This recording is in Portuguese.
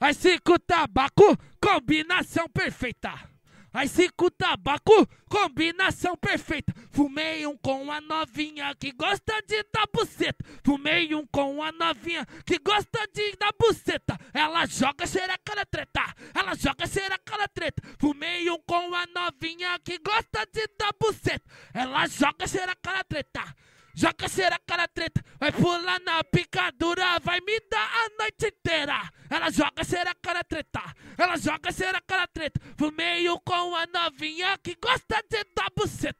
As cinco tabaco, combinação perfeita. As cinco tabaco, combinação perfeita. Fumei um com a novinha que gosta de dar buceta. Fumei um com a novinha que gosta de dar buceta. Ela joga xereca na treta. Ela joga xereca na treta. Fumei um com a novinha que gosta de dar buceta. Ela joga xereca na treta. Joga xereca na treta pula na picadura, vai me dar a noite inteira. Ela joga, será cara treta. Ela joga, será cara treta. Pro meio com a novinha que gosta de dar buceta.